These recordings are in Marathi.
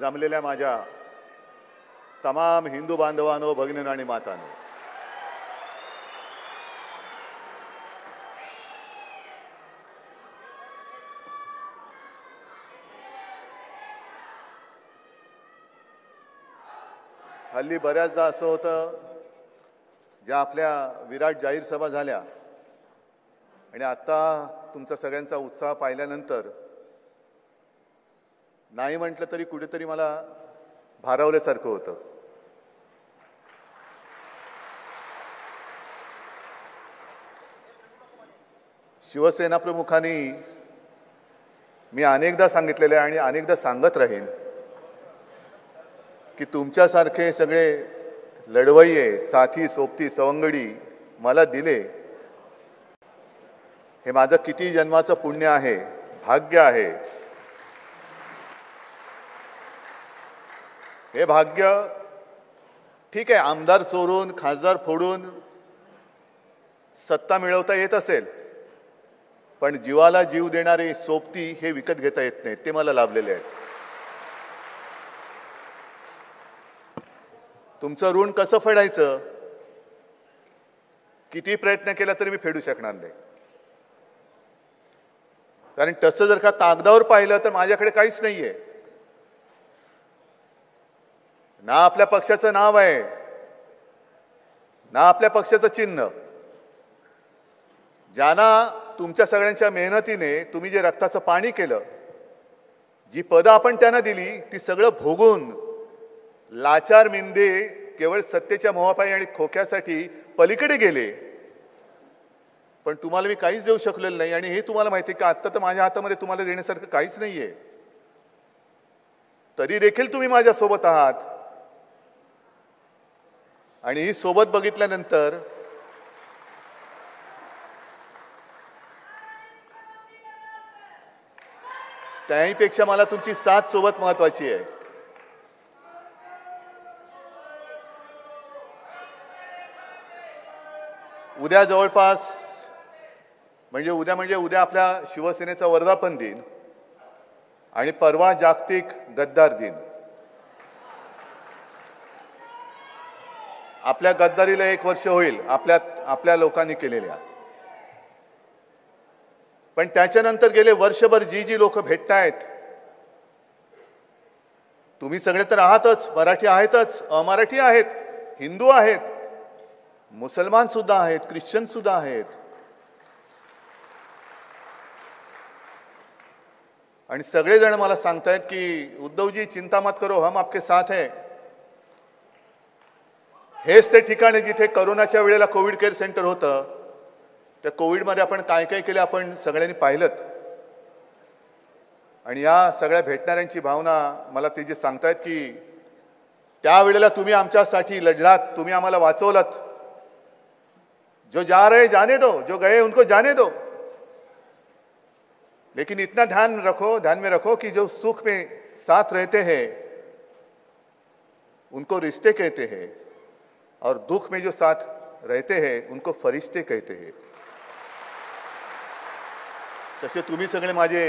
जमलेल्या माझ्या तमाम हिंदू बांधवांनो भगिनी आणि मातांनो हल्ली बऱ्याचदा असं होतं ज्या आपल्या विराट जाहीर सभा झाल्या आणि आत्ता तुमचा सगळ्यांचा उत्साह पाहिल्यानंतर नाही म्हटलं तरी कुठेतरी मला भारावल्यासारखं होतं शिवसेना प्रमुखांनी मी अनेकदा सांगितलेले आहे आणि अनेकदा सांगत राहीन की तुमच्यासारखे सगळे लढवये साथी सोबती सवंगडी मला दिले हे माझं किती जन्माचं पुण्य आहे भाग्य आहे हे भाग्य ठीक आहे आमदार चोरून खासदार फोडून सत्ता मिळवता येत असेल पण जीवाला जीव देणारे सोबती हे विकत घेता येत नाहीत ते मला लाभलेले आहेत तुमचं ऋण कसं फेडायचं किती प्रयत्न केला तरी मी फेडू शकणार नाही कारण तसं जर का कागदावर पाहिलं तर माझ्याकडे काहीच नाही आहे ना आपल्या पक्षाचं नाव आहे ना आपल्या पक्षाचं चिन्ह ज्यांना तुमच्या सगळ्यांच्या मेहनतीने तुम्ही जे रक्ताचं पाणी केलं जी पदं आपण त्यांना दिली ती सगळं भोगून लाचार मिंदे केवळ सत्तेच्या मोहापाई आणि खोक्यासाठी पलीकडे गेले पण तुम्हाला मी काहीच देऊ शकलेलं नाही आणि हे तुम्हाला माहिती आहे का आत्ता तर माझ्या हातामध्ये तुम्हाला देण्यासारखं काहीच नाही आहे तरी देखील तुम्ही माझ्यासोबत आहात आणि ही सोबत बघितल्यानंतर त्याहीपेक्षा मला तुमची साथ सोबत महत्वाची आहे उद्या जवळपास म्हणजे उद्या म्हणजे उद्या आपल्या शिवसेनेचा वर्धापन दिन आणि परवा जागतिक गद्दार दिन आपल्या गद्दारीला एक वर्ष होईल आपल्या आपल्या लोकांनी केलेल्या पण त्याच्यानंतर गेले वर्षभर जी जी लोक भेटतायत तुम्ही सगळे तर आहातच मराठी आहेतच अमराठी आहेत हिंदू आहेत मुसलमान सुद्धा आहेत ख्रिश्चन सुद्धा आहेत आणि सगळेजण मला सांगतायत की उद्धवजी चिंता मत करो हम आपके साथ है हेच ते ठिकाण आहे जिथे करोनाच्या वेळेला कोविड केअर सेंटर होतं त्या कोविडमध्ये आपण काय काय केलं आपण सगळ्यांनी पाहिलं आणि या सगळ्या भेटणाऱ्यांची भावना मला ते जे सांगतायत की त्यावेळेला तुम्ही आमच्यासाठी लढलात तुम्ही आम्हाला वाचवलात जो जा रहे जाने दो जो गए उनको जाने दो लेकिन इतना ध्यान रखो ध्यान में रखो कि जो सुख में साथ रहते हैं उनको रिश्ते कहते हैं और दुख में जो साथ रहते हैं उनको फरिश्ते कहते हैं तसे तुम्ही सगळे माझे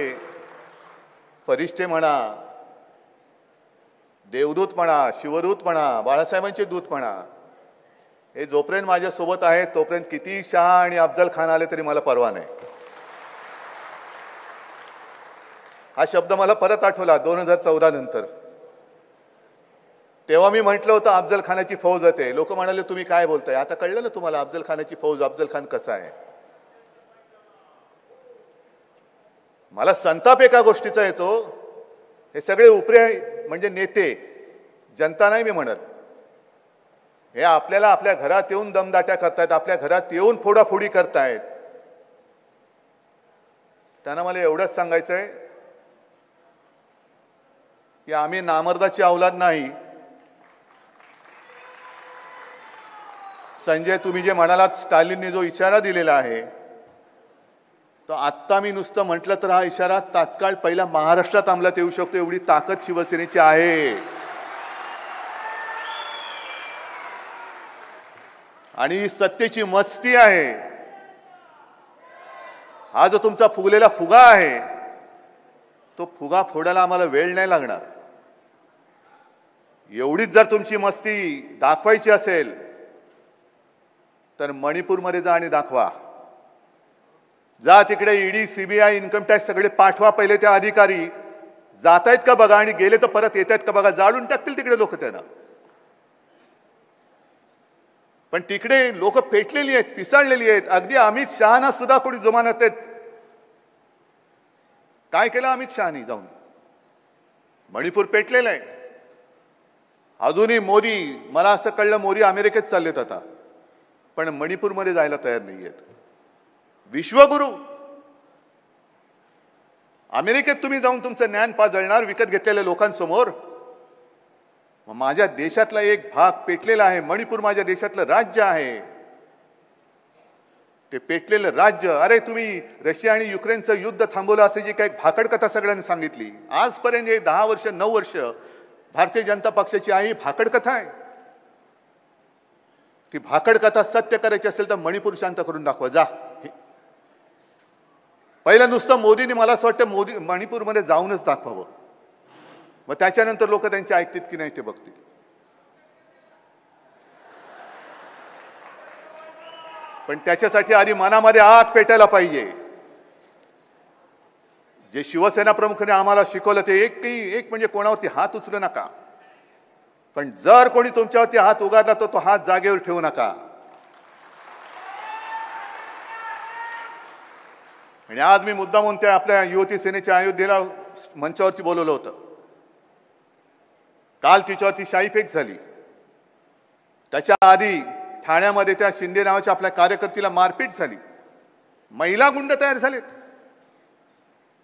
फरिश्ते म्हणा देवदूत म्हणा शिवदूत म्हणा बाळासाहेबांचे दूत म्हणा हे जोपर्यंत माझ्यासोबत आहे तोपर्यंत किती शाह आणि अफजल खान आले तरी मला परवा नाही हा शब्द मला परत आठवला दोन हजार चौदा नंतर तेव्हा मी म्हटलं होतं अफजल खानाची फौज येते लोक म्हणाले तुम्ही काय बोलताय आता कळलं ना तुम्हाला अफजल खानाची फौज अफजल खान कसा आहे मला संताप एका गोष्टीचा येतो हे सगळे उपरे म्हणजे नेते जनता नाही मी म्हणत हे आपल्याला आपल्या घरात येऊन दमदाट्या करतायत आपल्या घरात येऊन फोडाफोडी करतायत त्यांना मला एवढंच सांगायचं आहे की आम्ही नामर्दाची अवलाद नाही संजय तुम्ही जे म्हणालात स्टालिनने जो इशारा दिलेला आहे तो आत्ता मी नुसतं म्हटलं तर हा इशारा तात्काळ पहिला महाराष्ट्रात अंमलात येऊ शकतो एवढी ताकद शिवसेनेची आहे आणि सत्तेची मस्ती आहे हा जो तुमचा फुगलेला फुगा आहे तो फुगा फोडायला आम्हाला वेळ नाही लागणार एवढीच जर तुमची मस्ती दाखवायची असेल तर मणिपूरमध्ये जा आणि दाखवा जा तिकडे ईडी सीबीआय इन्कम टॅक्स सगळे पाठवा पहिले त्या अधिकारी जात आहेत का बघा आणि गेले तर परत येत आहेत का बघा जाळून टाकतील तिकडे लोक त्यांना पण तिकडे लोक पेटलेली आहेत पिसाळलेली आहेत अगदी अमित शहाना सुद्धा कोणी जुमानत आहेत काय केलं अमित शहानी जाऊन मणिपूर पेटलेलं आहे अजूनही मोदी मला असं कळलं मोदी अमेरिकेत चाललेत आता पण मणिपूरमध्ये जायला तयार नाही आहेत विश्वगुरु अमेरिकेत तुम्ही जाऊन तुमचं ज्ञान पाजळणार विकत घेतलेल्या लोकांसमोर माझ्या देशातला एक भाग पेटलेला आहे मणिपूर माझ्या देशातलं राज्य आहे ते पेटलेलं राज्य अरे तुम्ही रशिया आणि युक्रेनचं युद्ध थांबवलं असं जी काही भाकड कथा सगळ्यांनी सांगितली आजपर्यंत हे दहा वर्ष नऊ वर्ष भारतीय जनता पक्षाची आई भाकड कथा आहे ती भाकड कथा सत्य करायची असेल तर मणिपूर शांत करून दाखवा जा पहिलं नुसतं मोदींनी मला असं वाटतं मोदी मणिपूरमध्ये जाऊनच दाखवावं मग त्याच्यानंतर लोक त्यांचे ऐकतील की नाही ते बघतील पण त्याच्यासाठी आधी मनामध्ये आग पेटायला पाहिजे जे शिवसेना प्रमुखाने आम्हाला शिकवलं ते एकही एक म्हणजे कोणावरती हात उचलू नका पण जर कोणी तुमच्यावरती हात उगारला तर तो हात जागेवर ठेवू नका आणि आज मी मुद्दा म्हणून त्या आपल्या युवती सेनेच्या अयोध्येला मंचावरती बोलवलं होतं काल तिच्यावरती शाईफेक झाली त्याच्या आधी ठाण्यामध्ये त्या शिंदे नावाच्या आपल्या कार्यकर्तीला मारपीट झाली महिला गुंड तयार झालेत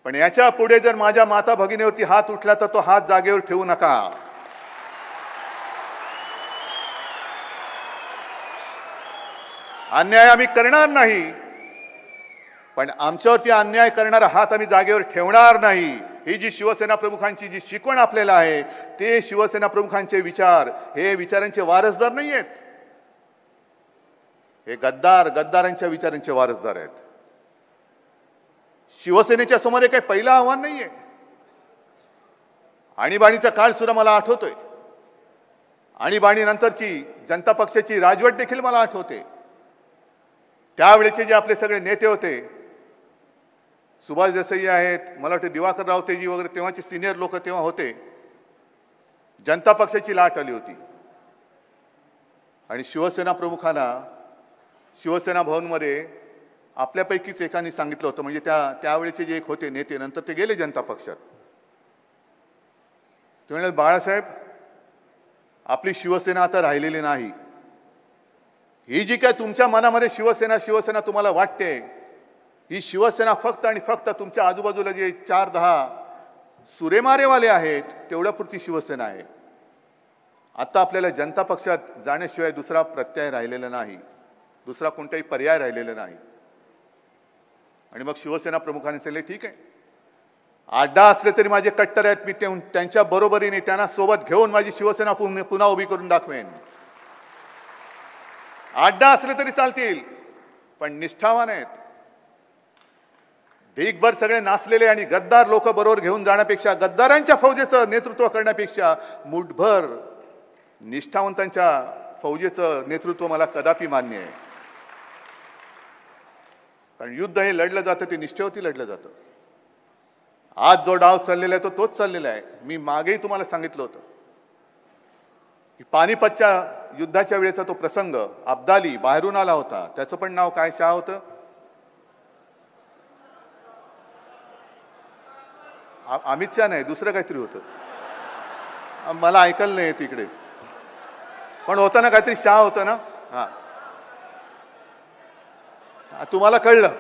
पण याच्या पुढे जर माझ्या माता भगिनीवरती हात उठला तर तो हात जागेवर ठेवू नका अन्याय आम्ही करणार नाही पण आमच्यावरती अन्याय करणारा हात आम्ही जागेवर ठेवणार नाही ही जी शिवसेना प्रमुखांची जी शिकवण आपल्याला आहे ते शिवसेना प्रमुखांचे विचार हे विचारांचे वारसदार नाही आहेत हे गद्दार गद्दारांच्या विचारांचे वारसदार आहेत शिवसेनेच्या समोर हे काही पहिलं आव्हान नाही आहे आणीबाणीचा काळ सुद्धा मला आठवतोय आणीबाणीनंतरची जनता पक्षाची राजवट देखील मला आठवते त्यावेळेचे जे आपले सगळे नेते होते सुभाष देसाई आहेत मला वाटतं दिवाकर रावतेजी वगैरे तेव्हाचे सिनियर लोक तेव्हा होते जनता पक्षाची लाट आली होती आणि शिवसेना प्रमुखांना शिवसेना भवनमध्ये आपल्यापैकीच एकाने सांगितलं होतं म्हणजे त्या त्यावेळेचे जे एक होते नेते नंतर ते गेले जनता पक्षात ते म्हणाले बाळासाहेब आपली शिवसेना आता राहिलेली नाही ही जी काय तुमच्या मनामध्ये शिवसेना शिवसेना तुम्हाला वाटते ही शिवसेना फक्त आणि फक्त तुमच्या आजूबाजूला जे चार दहा सुरेमारेवाले आहेत तेवढ्यापुरती शिवसेना आहे आता आपल्याला जनता पक्षात जाण्याशिवाय दुसरा प्रत्यय राहिलेला नाही दुसरा कोणताही पर्याय राहिलेला नाही आणि मग शिवसेना प्रमुखाने सांगितले ठीक आहे आड्डा असले तरी माझे कट्टर आहेत मी त्यांच्या बरोबरीने त्यांना सोबत घेऊन माझी शिवसेना पुन्हा उभी करून दाखवेन आड्डा असले तरी चालतील पण निष्ठावान आहेत भीकभर सगळे नाचलेले आणि गद्दार लोक बरोबर घेऊन जाण्यापेक्षा गद्दारांच्या फौजेचं नेतृत्व करण्यापेक्षा मुठभर निष्ठावंतांच्या फौजेचं नेतृत्व मला कदापि मान्य आहे कारण युद्ध हे लढलं जातं ते निष्ठेवरती लढलं जातं आज जो डाव चाललेला आहे तो तोच चाललेला आहे मी मागेही तुम्हाला सांगितलं होतं की पानिपतच्या युद्धाच्या वेळेचा तो प्रसंग अब्दाली बाहेरून आला होता त्याचं पण नाव काय शाह होतं अमित शहा नाही दुसरं काहीतरी होतं मला ऐकलं नाही तिकडे पण होतं ना काहीतरी शाह होतं ना हा तुम्हाला कळलं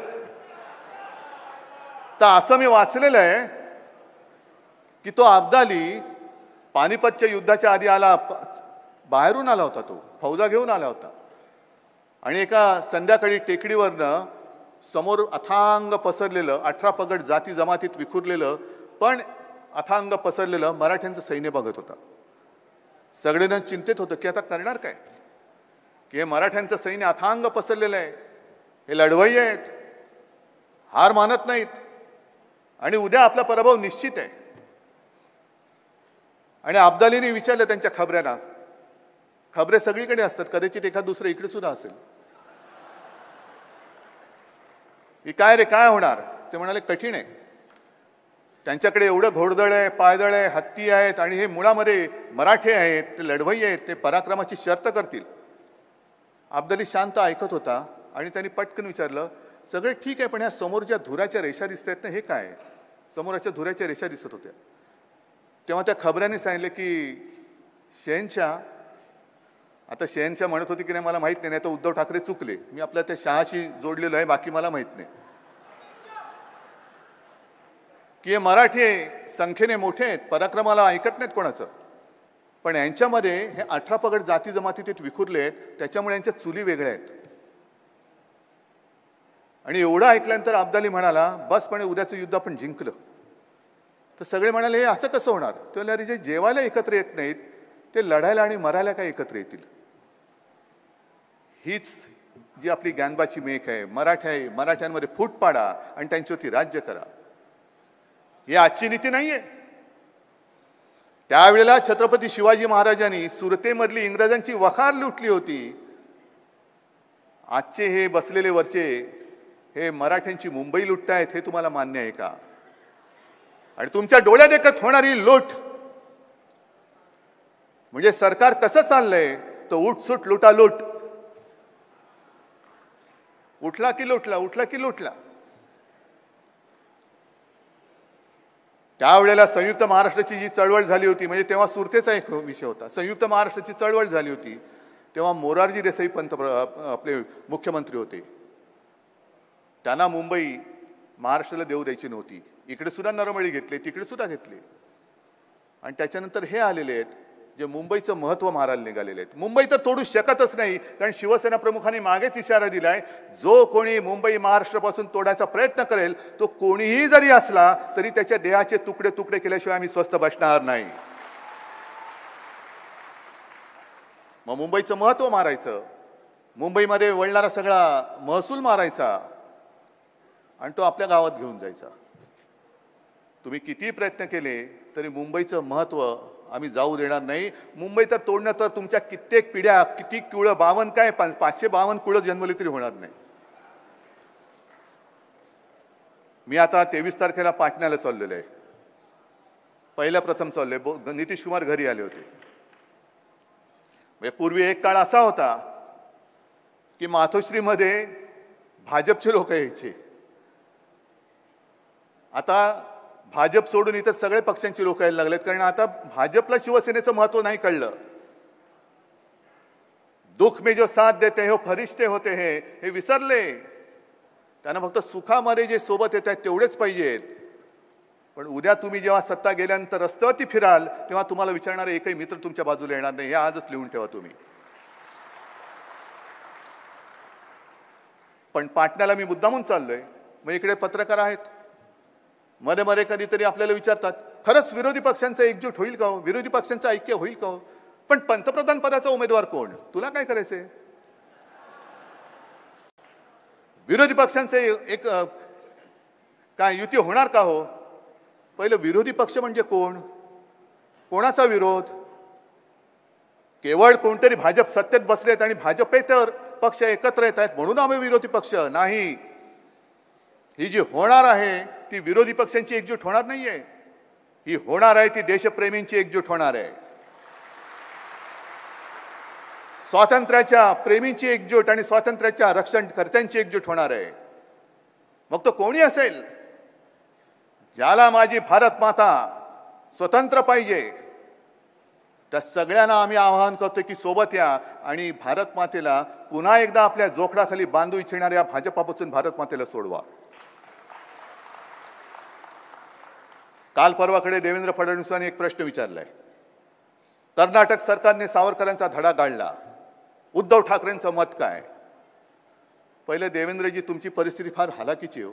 तर असं मी वाचलेलं आहे की तो अब्दाली पानिपतच्या युद्धाच्या आधी आला बाहेरून आला होता तो फौजा घेऊन आला होता आणि एका संध्याकाळी टेकडीवरनं समोर अथांग पसरलेलं अठरा पगड जाती जमातीत विखुरलेलं पण अथांग पसरलेलं मराठ्यांचं सैन्य बघत होता सगळेजण चिंतेत होतं की आता करणार काय की हे मराठ्यांचं सैन्य अथांग पसरलेलं आहे हे लढवई आहेत हार मानत नाहीत आणि उद्या आपला पराभव निश्चित आहे आणि अब्दालीने विचारलं त्यांच्या खबऱ्यांना खबरे सगळीकडे असतात कदाचित एखाद दुसरं इकडे सुद्धा असेल की काय रे काय होणार ते म्हणाले कठीण आहे त्यांच्याकडे एवढं घोडदळ आहे पायदळ आहे हत्ती आहेत आणि हे मुळामध्ये मराठे आहेत ते लढवई आहेत ते पराक्रमाची शर्त करतील अब्दली शांत ऐकत होता आणि त्यांनी पटकन विचारलं सगळे ठीक आहे पण ह्या समोरच्या धुराच्या रेषा दिसत आहेत ना हे काय समोरच्या समोराच्या धुराच्या रेषा दिसत होत्या तेव्हा त्या खबऱ्यांनी सांगितले की शेनच्या आता शहनशाह म्हणत होती की नाही मला माहीत नाही नाही तर उद्धव ठाकरे चुकले मी आपल्या त्या शहाशी जोडलेलो आहे बाकी मला माहीत नाही की हे मराठी संख्येने मोठे आहेत पराक्रमाला ऐकत नाहीत कोणाचं पण यांच्यामध्ये हे अठरा पगड जाती जमाती विखुरले आहेत त्याच्यामुळे यांच्या चुली वेगळ्या आहेत आणि एवढं ऐकल्यानंतर अब्दाली म्हणाला बसपणे उद्याचं युद्ध आपण जिंकलं तर सगळे म्हणाले हे असं कसं होणार ते जे जेवायला एकत्र येत नाहीत ते लढायला आणि मरायला काय एकत्र येतील हीच जी आपली ज्ञानबाची मेक आहे मराठा आहे मराठ्यांमध्ये फूट पाडा आणि त्यांच्यावरती राज्य करा ही आजची नीती नाहीये त्यावेळेला छत्रपती शिवाजी महाराजांनी सुरतेमधली इंग्रजांची वखार लुटली होती आजचे हे बसलेले वरचे हे मराठ्यांची मुंबई आहेत हे तुम्हाला मान्य आहे का आणि तुमच्या डोळ्यात एकत होणारी लूट म्हणजे सरकार कसं चाललंय तो लुटा लुट उठला की लुटला उठला की लुटला त्यावेळेला संयुक्त महाराष्ट्राची जी चळवळ झाली होती म्हणजे तेव्हा सुरतेचा एक विषय होता संयुक्त महाराष्ट्राची चळवळ झाली होती तेव्हा मोरारजी देसाई पंतप्रधान आपले मुख्यमंत्री होते त्यांना मुंबई महाराष्ट्राला देऊ द्यायची नव्हती इकडे सुद्धा नरमळी घेतले तिकडे सुद्धा घेतले आणि त्याच्यानंतर हे आलेले आहेत जे मुंबईचं महत्त्व मारायला निघालेले आहेत मुंबई तर तोडू शकतच नाही कारण शिवसेना प्रमुखांनी मागेच इशारा दिला आहे जो कोणी मुंबई महाराष्ट्रापासून तोडायचा प्रयत्न करेल तो कोणीही जरी असला तरी त्याच्या देहाचे तुकडे तुकडे केल्याशिवाय आम्ही स्वस्त बसणार नाही मग मुंबईचं महत्त्व मारायचं मुंबईमध्ये वळणारा सगळा महसूल मारायचा आणि तो आपल्या गावात घेऊन जायचा तुम्ही किती प्रयत्न केले तरी मुंबईचं महत्त्व आम्ही जाऊ देणार नाही मुंबई तर तोडणं तर तुमच्या कित्येक पिढ्या किती कुळं बावन काय पाचशे बावन कुळं जन्मली तरी होणार नाही मी आता तेवीस तारखेला पाटण्याला चाललेलो आहे पहिल्या प्रथम चाललो आहे नितीश कुमार घरी आले होते म्हणजे पूर्वी एक काळ असा होता की मातोश्रीमध्ये भाजपचे लोक यायचे आता भाजप सोडून इथं सगळे पक्षांची लोक यायला लागलेत कारण आता भाजपला शिवसेनेचं महत्व नाही कळलं दुःख मे जो साथ देते हो फरिश्ते होते हे हे विसरले त्यांना फक्त सुखामध्ये जे सोबत येत आहेत तेवढेच पाहिजेत पण उद्या तुम्ही जेव्हा सत्ता गेल्यानंतर रस्त्यावरती फिराल तेव्हा तुम्हाला विचारणारे एकही मित्र तुमच्या बाजूला येणार नाही हे आजच लिहून ठेवा तुम्ही पण पाटण्याला मी मुद्दामून चाललोय मग इकडे पत्रकार आहेत मध्ये मध्ये कधीतरी आपल्याला विचारतात खरंच विरोधी पक्षांचं एकजूट होईल का हो? विरोधी पक्षांचं ऐक्य होईल का हो पण पंतप्रधान पदाचा उमेदवार कोण तुला काय करायचंय विरोधी पक्षांचे एक काय युती होणार का हो पहिलं विरोधी पक्ष म्हणजे कोण कोणाचा विरोध केवळ कोणतरी भाजप सत्तेत बसलेत आणि तर पक्ष एकत्र येत आहेत म्हणून आम्ही विरोधी पक्ष नाही ही जी होणार आहे ती विरोधी पक्षांची एकजूट होणार नाहीये ही होणार आहे ती देशप्रेमींची एकजूट होणार आहे स्वातंत्र्याच्या प्रेमींची एकजूट आणि स्वातंत्र्याच्या रक्षणकर्त्यांची एकजूट होणार आहे मग तो कोणी असेल ज्याला माझी भारत माता स्वतंत्र पाहिजे त्या सगळ्यांना आम्ही आवाहन करतो की सोबत या आणि भारत मातेला पुन्हा एकदा आपल्या जोखडाखाली बांधू इच्छिणाऱ्या भाजपापासून भारत मातेला सोडवा काल परवाकडे देवेंद्र फडणवीसांनी एक प्रश्न विचारलाय कर्नाटक सरकारने सावरकरांचा धडा काढला उद्धव ठाकरेंचं मत काय पहिले देवेंद्रजी तुमची परिस्थिती फार हालाकीची हो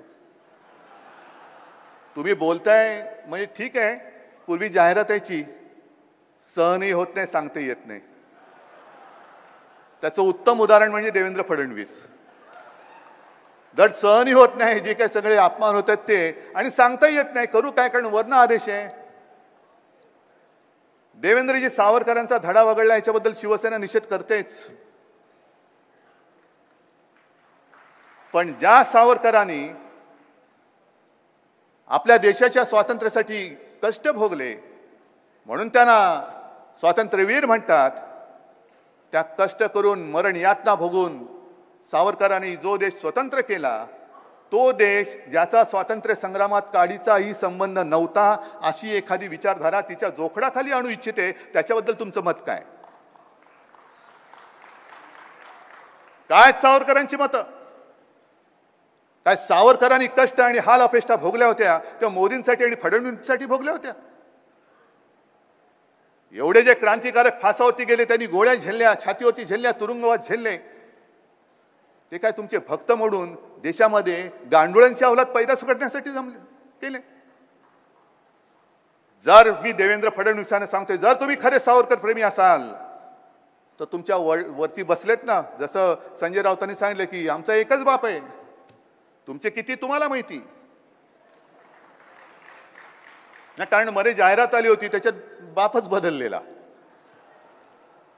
तुम्ही बोलताय म्हणजे ठीक आहे पूर्वी जाहिरात यायची सहनही होत नाही सांगता येत नाही त्याचं उत्तम उदाहरण म्हणजे देवेंद्र फडणवीस धड सहनही होत नाही जे काही सगळे अपमान होतात ते आणि सांगताही येत नाही करू काय कारण वर्ण आदेश आहे देवेंद्रजी सावरकरांचा धडा वगळला याच्याबद्दल शिवसेना निषेध करतेच पण ज्या सावरकरांनी आपल्या देशाच्या स्वातंत्र्यासाठी कष्ट भोगले म्हणून त्यांना स्वातंत्र्यवीर म्हणतात त्या कष्ट करून मरण यातना भोगून सावरकरांनी जो देश स्वतंत्र केला तो देश ज्याचा स्वातंत्र्य संग्रामात काडीचाही संबंध नव्हता अशी एखादी विचारधारा तिच्या जोखडाखाली आणू इच्छिते त्याच्याबद्दल तुमचं मत काय काय सावरकरांची मतं काय सावरकरांनी कष्ट आणि हाल अपेष्टा भोगल्या होत्या त्या मोदींसाठी आणि फडणवीसांसाठी भोगल्या होत्या एवढे जे क्रांतिकारक फासावरती गेले त्यांनी गोळ्या झेलल्या छातीवरती झेलल्या तुरुंगवास झेलले ते काय तुमचे भक्त म्हणून देशामध्ये गांडुळांची अवलाद पैदास करण्यासाठी जमले केले जर मी देवेंद्र फडणवीसांना सांगतोय जर तुम्ही खरे सावरकर प्रेमी असाल तर तुमच्या वर वरती बसलेत ना जसं संजय राऊतांनी सांगितलं की आमचा एकच बाप आहे तुमचे किती तुम्हाला माहिती ना कारण मध्ये जाहिरात आली होती त्याच्यात बापच बदललेला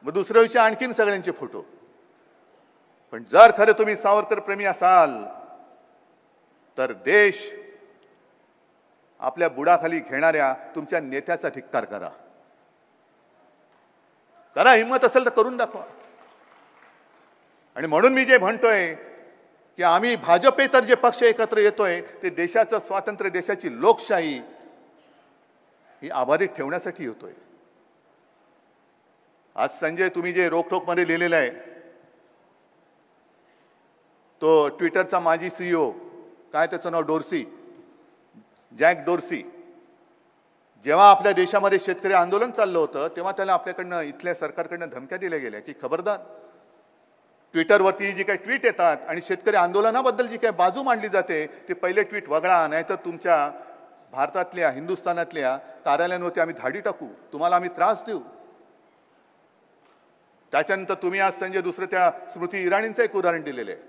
मग दुसऱ्या विषय आणखीन सगळ्यांचे फोटो पण जर खरं तुम्ही सावरकर प्रेमी असाल तर देश आपल्या बुडाखाली घेणाऱ्या तुमच्या नेत्याचा धिक्कार करा करा हिंमत असेल तर करून दाखवा आणि म्हणून मी जे म्हणतोय की आम्ही भाजपेतर जे पक्ष एकत्र येतोय ते देशाचं स्वातंत्र्य देशाची लोकशाही ही आभारी ठेवण्यासाठी येतोय आज संजय तुम्ही जे रोखोकमध्ये लिहिलेलं आहे तो ट्विटरचा माजी सीईओ काय त्याचं नाव डोर्सी जॅक डोर्सी जेव्हा आपल्या देशामध्ये शेतकरी आंदोलन चाललं होतं तेव्हा त्याला आपल्याकडनं इथल्या सरकारकडनं धमक्या दिल्या गेल्या की खबरदार ट्विटरवरती जी काही ट्विट येतात आणि शेतकरी आंदोलनाबद्दल जी काही बाजू मांडली जाते ती पहिले ट्विट वगळा नाहीतर तुमच्या भारतातल्या हिंदुस्थानातल्या कार्यालयांवरती आम्ही धाडी टाकू तुम्हाला आम्ही त्रास देऊ त्याच्यानंतर तुम्ही आज संजय दुसरं त्या स्मृती इराणींचं एक उदाहरण दिलेलं आहे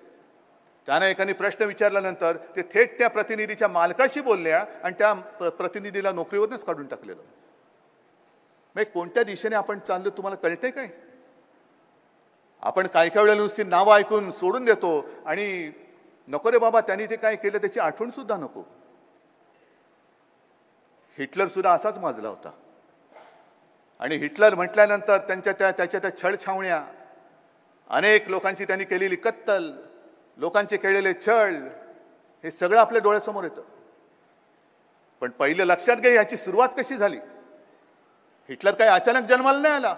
त्यांना एकाने प्रश्न विचारल्यानंतर ते थेट त्या प्रतिनिधीच्या मालकाशी बोलल्या आणि त्या प्र प्रतिनिधीला नोकरीवरूनच काढून टाकलेलं मग कोणत्या दिशेने आपण चाललो तुम्हाला कळते काय आपण काय काय वेळेला नुसती नावं ऐकून सोडून देतो आणि नको रे बाबा त्यांनी ते काय केलं त्याची आठवण सुद्धा नको हिटलर सुद्धा असाच माजला होता आणि हिटलर म्हटल्यानंतर त्यांच्या त्या त्याच्या त्या छळछावण्या अनेक लोकांची त्यांनी केलेली कत्तल लोकांचे केलेले छळ हे सगळं आपल्या डोळ्यासमोर येतं पण पहिलं लक्षात घे ह्याची सुरुवात कशी झाली हिटलर काही अचानक जन्माला नाही आला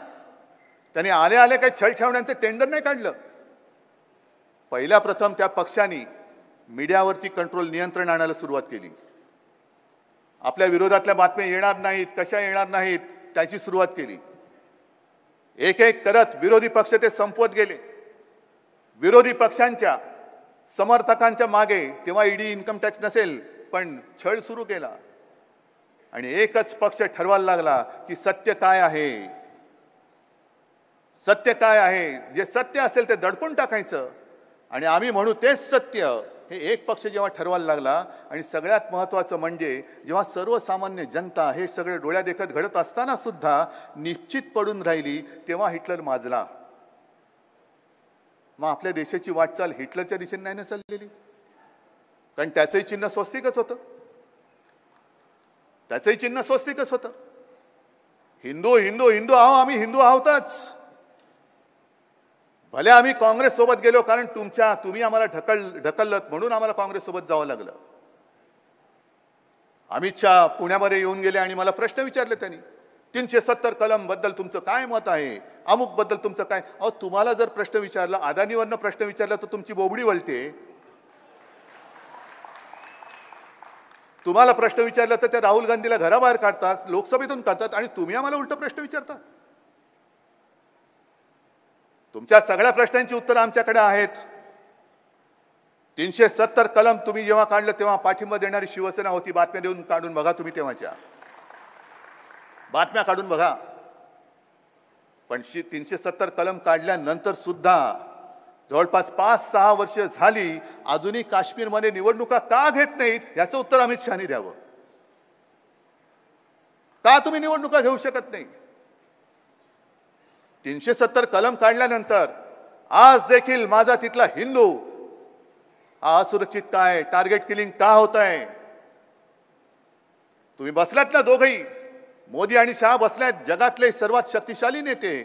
त्याने आले आले काही छळ छावण्यांचं टेंडर नाही काढलं पहिल्या प्रथम त्या पक्षाने मीडियावरती कंट्रोल नियंत्रण आणायला सुरुवात केली आपल्या विरोधातल्या बातम्या येणार नाहीत कशा येणार नाहीत त्याची सुरुवात केली एक एक करत विरोधी पक्ष ते संपवत गेले विरोधी पक्षांच्या समर्थकांच्या मागे तेव्हा ईडी इन्कम टॅक्स नसेल पण छळ सुरू केला आणि एकच पक्ष ठरवायला लागला की सत्य काय आहे सत्य काय आहे जे सत्य असेल ते दडपून टाकायचं आणि आम्ही म्हणू तेच सत्य हे एक पक्ष जेव्हा ठरवायला लागला आणि सगळ्यात महत्त्वाचं म्हणजे जेव्हा सर्वसामान्य जनता हे सगळे देखत घडत असताना सुद्धा निश्चित पडून राहिली तेव्हा हिटलर माजला मग आपल्या देशाची वाटचाल हिटलरच्या दिशेने नाही नसलेली चाललेली कारण त्याचंही चिन्ह स्वस्तिकच होतं त्याचंही चिन्ह स्वस्तिकच होतं हिंदू हिंदू हिंदू आहो आम्ही हिंदू आहोतच भले आम्ही काँग्रेस सोबत गेलो कारण तुमच्या तुम्ही आम्हाला ढकल ढकललत म्हणून आम्हाला काँग्रेस सोबत जावं लागलं अमित शहा पुण्यामध्ये येऊन गेले आणि मला प्रश्न विचारले त्यांनी तीनशे सत्तर कलमबद्दल तुमचं काय मत आहे अमुकबद्दल तुमचं काय अहो तुम्हाला जर प्रश्न विचारला अदानीवरनं प्रश्न विचारला तर तुमची बोबडी वळते तुम्हाला प्रश्न विचारला तर त्या राहुल गांधीला घराबाहेर काढतात लोकसभेतून काढतात आणि तुम्ही आम्हाला उलट प्रश्न विचारता तुमच्या सगळ्या प्रश्नांची उत्तरं आमच्याकडे आहेत तीनशे सत्तर कलम तुम्ही जेव्हा काढलं तेव्हा पाठिंबा देणारी शिवसेना होती बातम्या देऊन काढून बघा तुम्ही तेव्हाच्या बातम्या काढून बघा पण शी तीनशे सत्तर कलम काढल्यानंतर सुद्धा जवळपास पाच सहा वर्ष झाली अजूनही काश्मीरमध्ये निवडणुका का घेत नाहीत याचं उत्तर अमित शहानी द्यावं का तुम्ही निवडणुका घेऊ शकत नाही तीनशे सत्तर कलम काढल्यानंतर आज देखील माझा तिथला हिंदू हा असुरक्षित काय टार्गेट किलिंग का होत आहे तुम्ही बसलात ना दोघही मोदी आणि शहा बसल्यात जगातले सर्वात शक्तिशाली नेते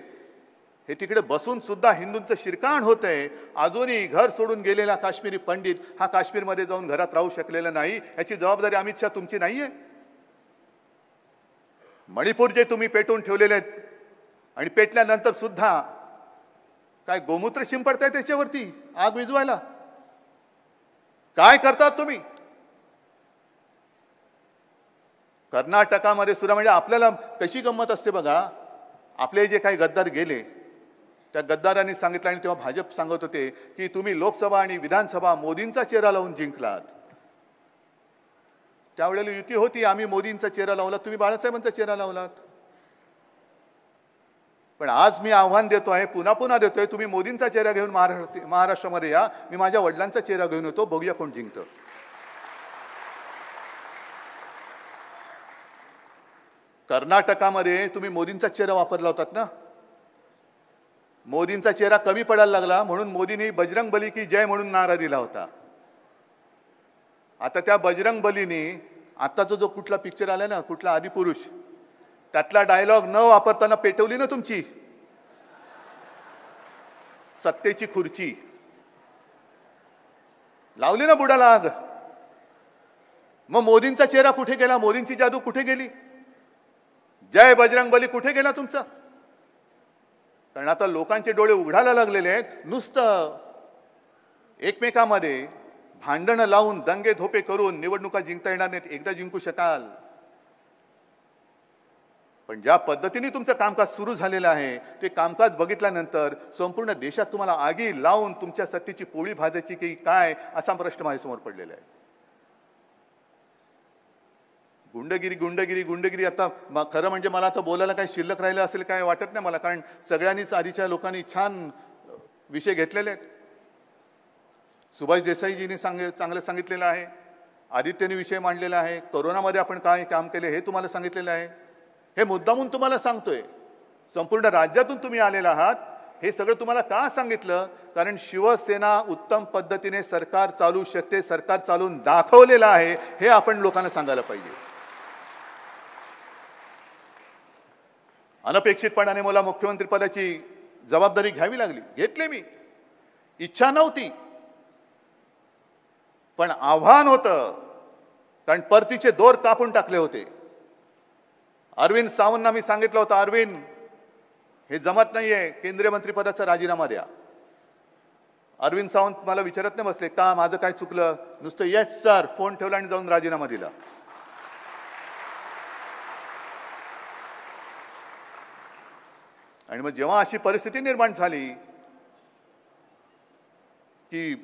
हे तिकडे बसून सुद्धा हिंदूंचं शिरकाण होत आहे अजूनही घर सोडून गेलेला काश्मीरी पंडित हा काश्मीरमध्ये जाऊन घरात राहू शकलेला नाही याची जबाबदारी अमित शहा तुमची नाही आहे मणिपूर जे तुम्ही पेटवून ठेवलेले आहेत आणि पेटल्यानंतर सुद्धा काय गोमूत्र शिंपडताय त्याच्यावरती आग विजवायला काय करतात तुम्ही कर्नाटकामध्ये सुद्धा म्हणजे आपल्याला कशी गंमत असते बघा आपले जे काही गद्दार गेले त्या गद्दारांनी सांगितलं आणि तेव्हा भाजप सांगत होते की तुम्ही लोकसभा आणि विधानसभा मोदींचा चेहरा लावून जिंकलात त्यावेळेला युती होती आम्ही मोदींचा चेहरा लावला तुम्ही बाळासाहेबांचा चेहरा लावलात पण आज मी आव्हान देतो आहे पुन्हा पुन्हा देतोय तुम्ही मोदींचा चेहरा घेऊन महाराष्ट्र महाराष्ट्रामध्ये या मी माझ्या वडिलांचा चेहरा घेऊन येतो बघूया कोण जिंकतं कर्नाटकामध्ये तुम्ही मोदींचा चेहरा वापरला होता ना मोदींचा चेहरा कमी पडायला लागला म्हणून मोदींनी बजरंग बली की जय म्हणून नारा दिला होता आता त्या बजरंग बलीने आत्ताचा जो कुठला पिक्चर आला ना कुठला आदिपुरुष त्यातला डायलॉग न वापरताना पेटवली ना तुमची सत्तेची खुर्ची लावली ना बुडाला आग मग मोदींचा चेहरा कुठे गेला मोदींची जादू कुठे गेली जय बजरंग बली कुठे गेला तुमचा कारण आता लोकांचे डोळे उघडायला लागलेले आहेत नुसतं एकमेकामध्ये भांडणं लावून दंगे धोपे करून निवडणुका जिंकता येणार नाहीत एकदा जिंकू शकाल पण ज्या पद्धतीने तुमचं कामकाज सुरू झालेलं आहे ते कामकाज बघितल्यानंतर संपूर्ण देशात तुम्हाला आगी लावून तुमच्या सत्तेची पोळी भाजायची की काय असा प्रश्न माझ्यासमोर पडलेला आहे गुंडगिरी गुंडगिरी गुंडगिरी आता म खरं म्हणजे मला आता बोलायला काही शिल्लक राहिलं असेल काय वाटत नाही मला कारण सगळ्यांनीच आधीच्या लोकांनी छान विषय घेतलेले आहेत सुभाष देसाईजीने सांग चांगलं सांगितलेलं आहे आदित्यने विषय मांडलेला आहे कोरोनामध्ये आपण काय काम केले हे तुम्हाला सांगितलेलं आहे हे मुद्दामून तुम्हाला सांगतोय संपूर्ण राज्यातून तुम्ही आलेला आहात हे सगळं तुम्हाला का सांगितलं कारण शिवसेना उत्तम पद्धतीने सरकार चालू शकते सरकार चालून दाखवलेलं आहे हे आपण लोकांना सांगायला पाहिजे अनपेक्षितपणाने मला मुख्यमंत्रीपदाची जबाबदारी घ्यावी लागली घेतली मी इच्छा नव्हती पण आव्हान होतं कारण परतीचे दोर कापून टाकले होते अरविंद सावंतना मी सांगितलं होतं अरविंद हे जमत नाहीये केंद्रीय मंत्रिपदाचा राजीनामा द्या अरविंद सावंत मला विचारत नाही बसले का माझं काय चुकलं नुसतं येस सर फोन ठेवला आणि जाऊन राजीनामा दिला आणि मग जेव्हा अशी परिस्थिती निर्माण झाली की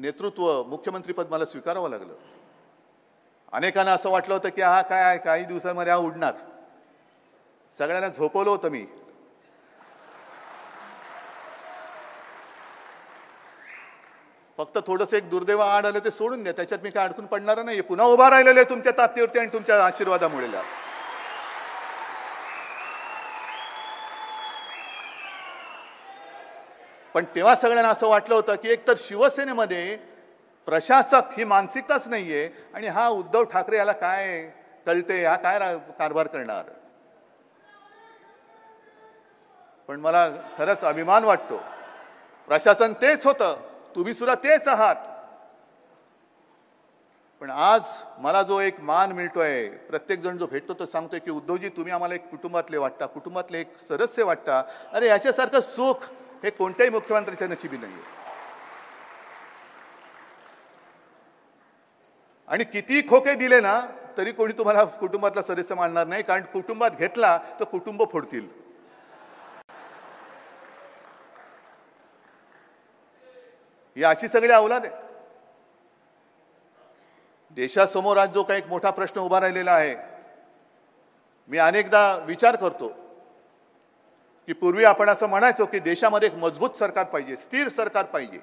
नेतृत्व मुख्यमंत्रीपद मला स्वीकारावं लागलं अनेकांना असं वाटलं होतं की हा काय काही दिवसांमध्ये हा उडणार सगळ्यांना झोपवलं होतं मी फक्त थोडंसं एक दुर्दैव आड आलं ते सोडून द्या त्याच्यात मी काय अडकून पडणार नाही पुन्हा उभा राहिलेलं आहे तुमच्या ताकदीवरती आणि तुमच्या आशीर्वादामुळे पण तेव्हा सगळ्यांना असं वाटलं होतं की एकतर शिवसेनेमध्ये प्रशासक ही मानसिकताच नाहीये आणि हा उद्धव ठाकरे याला काय कळते हा काय कारभार करणार पण मला खरंच अभिमान वाटतो प्रशासन तेच होतं तुम्ही सुद्धा तेच आहात पण आज मला जो एक मान मिळतोय प्रत्येक जण जो भेटतो तो सांगतोय की उद्धवजी तुम्ही आम्हाला एक कुटुंबातले वाटता कुटुंबातले एक सदस्य वाटता अरे याच्यासारखं सुख हे कोणत्याही मुख्यमंत्र्यांच्या नशिबी नाही आणि किती खोके दिले ना तरी कोणी तुम्हाला कुटुंबातला सदस्य मानणार नाही कारण कुटुंबात घेतला तर कुटुंब फोडतील ही अशी सगळी अवलाद आहे देशासमोर आज जो काही एक मोठा प्रश्न उभा राहिलेला आहे मी अनेकदा विचार करतो की पूर्वी आपण असं म्हणायचो की देशामध्ये एक मजबूत सरकार पाहिजे स्थिर सरकार पाहिजे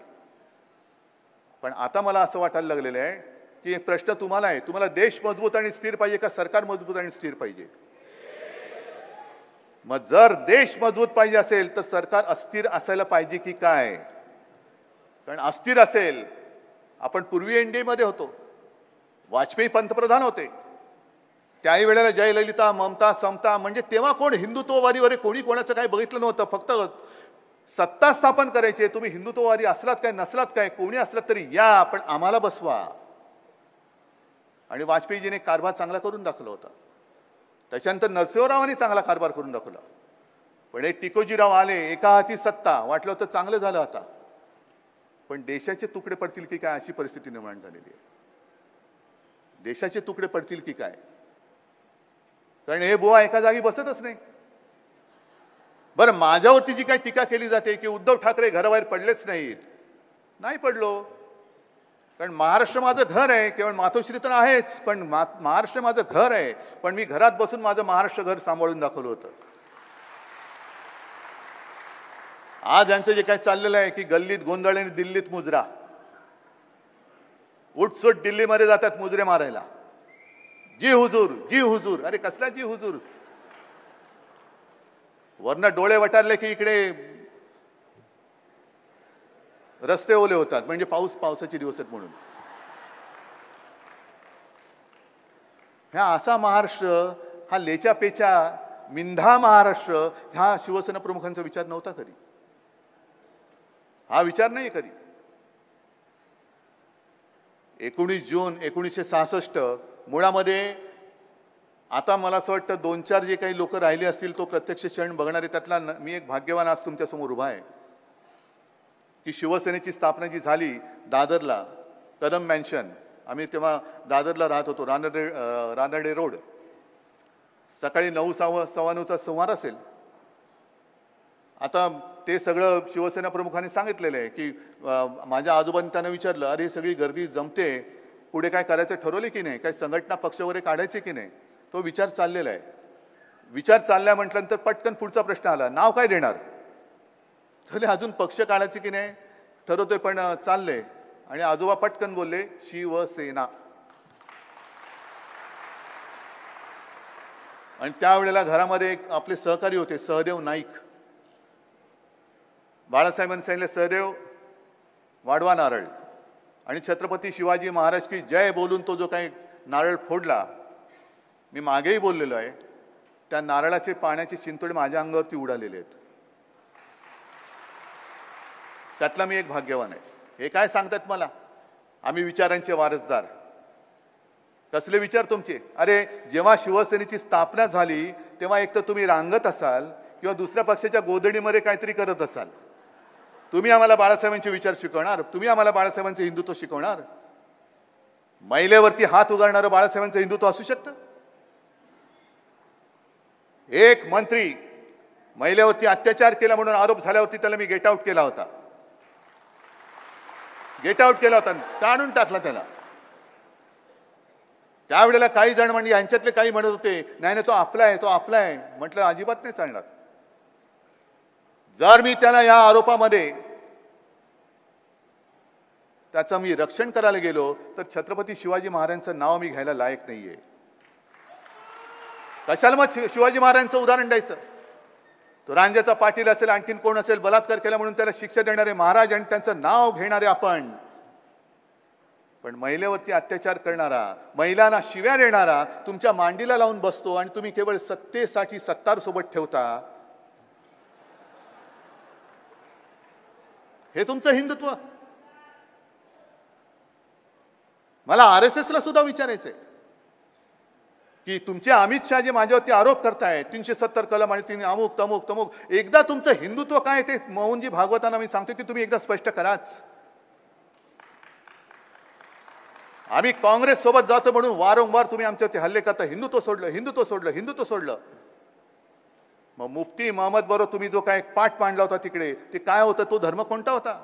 पण आता मला असं वाटायला लागलेलं आहे की एक प्रश्न तुम्हाला आहे तुम्हाला देश मजबूत आणि स्थिर पाहिजे का सरकार मजबूत आणि स्थिर पाहिजे मग जर देश मजबूत पाहिजे असेल तर सरकार अस्थिर असायला पाहिजे की काय कारण अस्थिर असेल आपण पूर्वी मध्ये होतो वाजपेयी पंतप्रधान होते त्याही वेळेला जयललिता ममता समता म्हणजे तेव्हा कोण हिंदुत्ववादी वगैरे कोणी कोणाचं काही बघितलं नव्हतं फक्त सत्ता स्थापन करायची तुम्ही हिंदुत्ववादी असलात काय नसलात काय कोणी असलात तरी या पण आम्हाला बसवा आणि वाजपेयीजीने कारभार चांगला करून दाखवला होता त्याच्यानंतर नरसिंहरावांनी चांगला कारभार करून दाखवला पण हे टिकोजीराव आले एका हाती सत्ता वाटलं होतं चांगलं झालं होता पण देशाचे तुकडे पडतील की काय अशी परिस्थिती निर्माण झालेली आहे देशाचे तुकडे पडतील की काय कारण हे बुवा एका जागी बसतच नाही बरं माझ्यावरती जी काही टीका केली जाते की उद्धव ठाकरे घराबाहेर पडलेच नाहीत नाही पडलो कारण महाराष्ट्र माझं घर आहे केवळ मातोश्री तर आहेच पण महाराष्ट्र माझं घर आहे पण मी घरात बसून माझं महाराष्ट्र घर सांभाळून दाखवलं होतं आज यांचं जे काय चाललेलं आहे की गल्लीत गोंधळ आणि दिल्लीत मुजरा उठसुट दिल्लीमध्ये जातात मुजरे मारायला जी हुजूर जी हुजूर अरे कसला जी हुजूर वरनं डोळे वटारले की इकडे रस्ते ओले होतात म्हणजे पाऊस पावसाचे दिवस आहेत म्हणून ह्या असा महाराष्ट्र हा लेचा पेचा मिंधा महाराष्ट्र ह्या शिवसेना प्रमुखांचा विचार नव्हता कधी हा विचार नाही कधी एकोणीस जून एकोणीसशे सहासष्ट मुळामध्ये आता मला असं वाटतं दोन चार जे काही लोक राहिले असतील तो प्रत्यक्ष क्षण बघणारे त्यातला मी एक भाग्यवान आज तुमच्यासमोर उभा आहे की शिवसेनेची स्थापना जी झाली दादरला कदम मॅन्शन आम्ही तेव्हा दादरला राहत होतो रानडे रानडे रोड सकाळी नऊ सव्वा सव्वा नऊचा संवार असेल आता ते सगळं शिवसेना प्रमुखांनी सांगितलेलं आहे की माझ्या आजोबांनी त्यांना विचारलं अरे सगळी गर्दी जमते पुढे काय करायचं ठरवले की नाही काही संघटना पक्ष वगैरे काढायचे की नाही तो विचार चाललेला आहे विचार चालला म्हटल्यानंतर पटकन पुढचा प्रश्न आला नाव काय देणार तर अजून पक्ष काढायचे की नाही ठरवतोय पण चालले आणि आजोबा पटकन बोलले शिवसेना आणि त्यावेळेला घरामध्ये एक आपले सहकारी होते सहदेव नाईक बाळासाहेबांनी सांगितले सहदेव वाडवा नारळ आणि छत्रपती शिवाजी महाराज की जय बोलून तो जो काही नारळ फोडला मी मागेही बोललेलो आहे त्या नारळाचे पाण्याचे चिंतोडे माझ्या अंगावरती उडालेले आहेत त्यातला मी एक भाग्यवान आहे हे काय सांगतात मला आम्ही विचारांचे वारसदार कसले विचार तुमचे अरे जेव्हा शिवसेनेची स्थापना झाली तेव्हा एक तर तुम्ही रांगत असाल किंवा दुसऱ्या पक्षाच्या गोधडीमध्ये काहीतरी करत असाल तुम्ही आम्हाला बाळासाहेबांचे विचार शिकवणार तुम्ही आम्हाला बाळासाहेबांचं हिंदुत्व शिकवणार महिलेवरती हात उगारणारं बाळासाहेबांचं हिंदुत्व असू शकतं एक मंत्री महिलेवरती अत्याचार केला म्हणून आरोप झाल्यावरती त्याला मी गेट आऊट केला होता गेट आऊट केला होता काढून टाकला त्याला त्यावेळेला काही जण म्हणजे यांच्यातले काही म्हणत होते नाही नाही तो आपला आहे तो आपला आहे म्हटलं अजिबात नाही चालणार जर मी त्याला या आरोपामध्ये त्याचं मी रक्षण करायला गेलो तर छत्रपती शिवाजी महाराजांचं नाव मी घ्यायला लायक नाहीये कशाला मग शिवाजी महाराजांचं उदाहरण द्यायचं तो रांजाचा पाटील असेल आणखीन कोण असेल बलात्कार केला म्हणून त्याला शिक्षा देणारे महाराज आणि त्यांचं नाव घेणारे आपण पण महिलेवरती अत्याचार करणारा महिलांना शिव्या देणारा तुमच्या मांडीला लावून बसतो आणि तुम्ही केवळ सत्तेसाठी सत्तार सोबत ठेवता हे तुमचं हिंदुत्व मला आर एस एसला सुद्धा विचारायचंय की तुमचे अमित शहा जे माझ्यावरती आरोप करताय तीनशे सत्तर कलम आणि तीन अमुक तमुक तमुक एकदा तुमचं हिंदुत्व काय ते मोहनजी भागवतांना मी सांगतो की तुम्ही एकदा स्पष्ट कराच आम्ही काँग्रेस सोबत जातो म्हणून वारंवार तुम्ही आमच्यावरती हल्ले करता हिंदुत्व सोडलं हिंदुत्व सोडलं हिंदुत्व सोडलं मग मुफ्ती इमामत बरोबर तुम्ही जो काय पाठ मांडला होता तिकडे ते काय होतं तो धर्म कोणता होता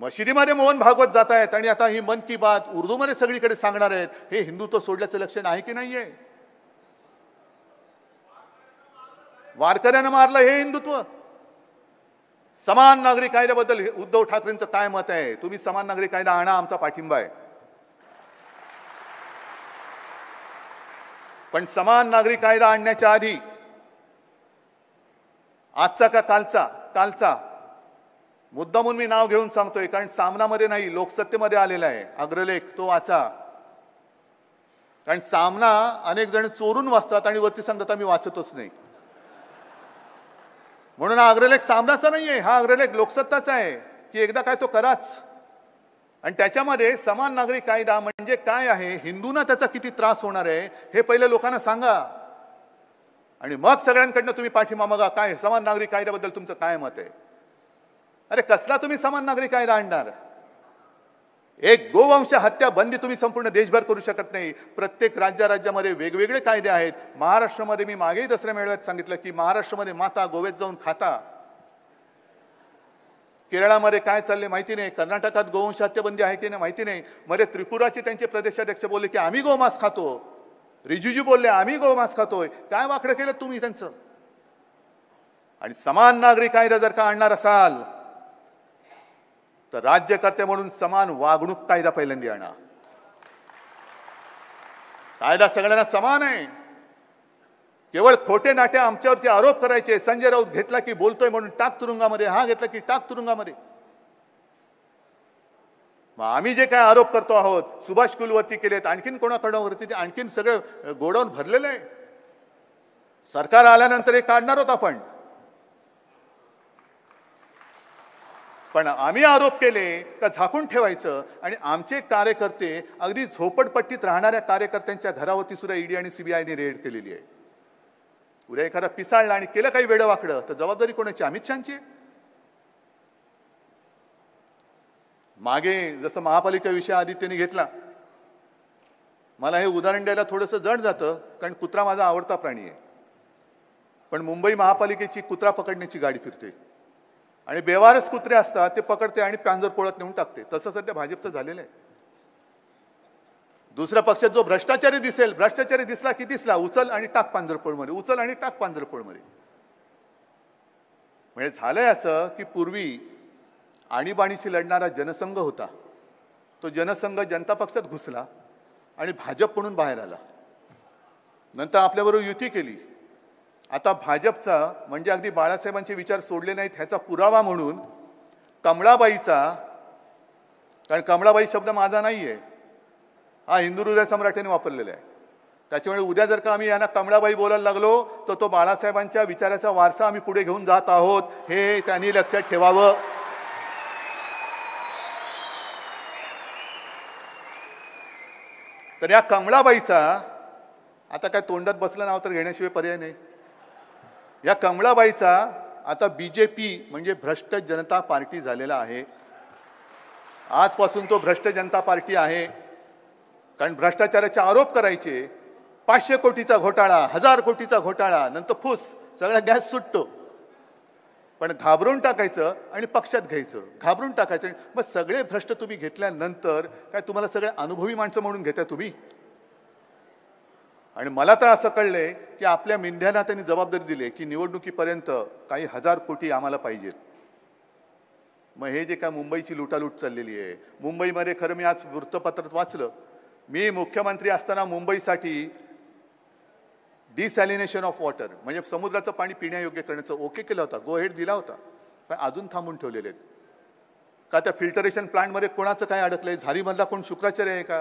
मशिदीमध्ये मोहन भागवत जात आहेत आणि आता ही मन की बात उर्दूमध्ये सगळीकडे सांगणार आहेत हे हिंदुत्व सोडल्याचं लक्षण आहे की नाहीये वारकऱ्यानं मारलं हे हिंदुत्व समान नागरिक कायद्याबद्दल उद्धव ठाकरेंचं काय मत आहे तुम्ही समान नागरिक कायदा आणा आमचा पाठिंबा आहे पण समान नागरी कायदा आणण्याच्या आधी आजचा का कालचा कालचा मुद्दा म्हणून मी नाव घेऊन सांगतोय कारण सामनामध्ये नाही लोकसत्तेमध्ये आलेला आहे अग्रलेख तो वाचा कारण सामना अनेक जण चोरून वाचतात आणि वरती सांगतात मी वाचतच नाही म्हणून हा अग्रलेख सामनाचा नाही आहे हा अग्रलेख लोकसत्ताचा आहे की एकदा काय तो कराच आणि त्याच्यामध्ये समान नागरिक कायदा म्हणजे काय आहे हिंदूंना त्याचा किती त्रास होणार आहे हे पहिले लोकांना सांगा आणि मग सगळ्यांकडनं तुम्ही पाठिंबा मागा काय समान नागरिक कायद्याबद्दल तुमचं काय मत आहे अरे कसला तुम्ही समान नागरिक कायदा आणणार एक गोवंश हत्या बंदी तुम्ही संपूर्ण देशभर करू शकत नाही प्रत्येक राज्या राज्यामध्ये वेगवेगळे कायदे आहेत महाराष्ट्रामध्ये मी मागेही दसऱ्या मेळाव्यात सांगितलं की महाराष्ट्रामध्ये माता गोव्यात जाऊन खाता केरळामध्ये काय चालले माहिती नाही कर्नाटकात गोवंश हत्यबंदी आहे की नाही माहिती नाही मध्ये त्रिपुराचे त्यांचे प्रदेशाध्यक्ष बोलले की आम्ही गोमांस खातो रिजिजू बोलले आम्ही गोमांस खातोय काय वाकडं केलं तुम्ही त्यांचं आणि समान नागरिक कायदा जर का आणणार असाल तर राज्यकर्ते म्हणून समान वागणूक कायदा पहिल्यांदा आणा कायदा सगळ्यांना समान आहे केवळ खोटे नाट्या आमच्यावरती आरोप करायचे संजय राऊत घेतला की बोलतोय म्हणून टाक तुरुंगामध्ये हा घेतला की टाक तुरुंगामध्ये मग आम्ही जे काय आरोप करतो आहोत सुभाष कुलवरती केलेत आणखीन कोणाकडवरती ते आणखीन सगळं गोडाऊन भरलेलं आहे सरकार आल्यानंतर हे काढणार आहोत आपण पण आम्ही आरोप केले का झाकून ठेवायचं आणि आमचे कार्यकर्ते अगदी झोपडपट्टीत राहणाऱ्या कार्यकर्त्यांच्या घरावरती सुद्धा ईडी आणि सीबीआयने रेड केलेली आहे उद्या एखादा पिसाळला आणि केलं काही वेळ वाकडं तर जबाबदारी कोणाची अमित शहाची मागे जसं महापालिका विषय आदित्यने घेतला मला हे उदाहरण द्यायला थोडंसं जड जातं कारण कुत्रा माझा आवडता प्राणी आहे पण मुंबई महापालिकेची कुत्रा पकडण्याची गाडी फिरते आणि बेवारच कुत्रे असतात ते पकडते आणि पांजर पोळत नेऊन टाकते तसं सध्या भाजपचं झालेलं आहे दुसऱ्या पक्षात जो भ्रष्टाचारी दिसेल भ्रष्टाचारी दिसला की दिसला उचल आणि टाक पांजरपोळमध्ये उचल आणि टाक पांजरपोळमध्ये म्हणजे झालंय असं की पूर्वी आणीबाणीशी लढणारा जनसंघ होता तो जनसंघ जनता पक्षात घुसला आणि भाजप म्हणून बाहेर आला नंतर आपल्याबरोबर युती केली आता भाजपचा म्हणजे अगदी बाळासाहेबांचे विचार सोडले नाहीत ह्याचा पुरावा म्हणून कमळाबाईचा कारण कमळाबाई शब्द माझा नाही आहे हा हिंदू हृदय सम्राटाने वापरलेला आहे त्याच्यामुळे उद्या जर का आम्ही यांना कमळाबाई बोलायला लागलो तर तो बाळासाहेबांच्या विचाराचा वारसा आम्ही पुढे घेऊन जात आहोत हे त्यांनी लक्षात ठेवावं तर या कमळाबाईचा आता काय तोंडात बसलं नाव तर घेण्याशिवाय पर्याय नाही या कमळाबाईचा आता बी जे पी म्हणजे भ्रष्ट जनता पार्टी झालेला आहे आजपासून तो भ्रष्ट जनता पार्टी आहे कारण भ्रष्टाचाराचे आरोप करायचे पाचशे कोटीचा घोटाळा हजार कोटीचा घोटाळा नंतर फुस सगळा गॅस सुटतो पण घाबरून टाकायचं आणि पक्षात घ्यायचं घाबरून टाकायचं मग सगळे भ्रष्ट तुम्ही घेतल्यानंतर काय तुम्हाला सगळे अनुभवी माणसं म्हणून घेता तुम्ही आणि मला तर असं कळलंय की आपल्या मेंढ्यांना त्यांनी जबाबदारी दिली की निवडणुकीपर्यंत काही हजार कोटी आम्हाला पाहिजेत मग हे जे काय मुंबईची लुटालूट चाललेली आहे मुंबईमध्ये खरं मी आज वृत्तपत्रात वाचलं मी मुख्यमंत्री असताना मुंबईसाठी डिसॅलिनेशन ऑफ वॉटर म्हणजे समुद्राचं पाणी पिण्यायोग्य करण्याचं ओके केलं गो हेड दिला होता पण अजून थांबून ठेवलेले आहेत का त्या फिल्टरेशन प्लांटमध्ये कोणाचं काय अडकलं आहे झारीमधला कोण शुक्राचार्य आहे का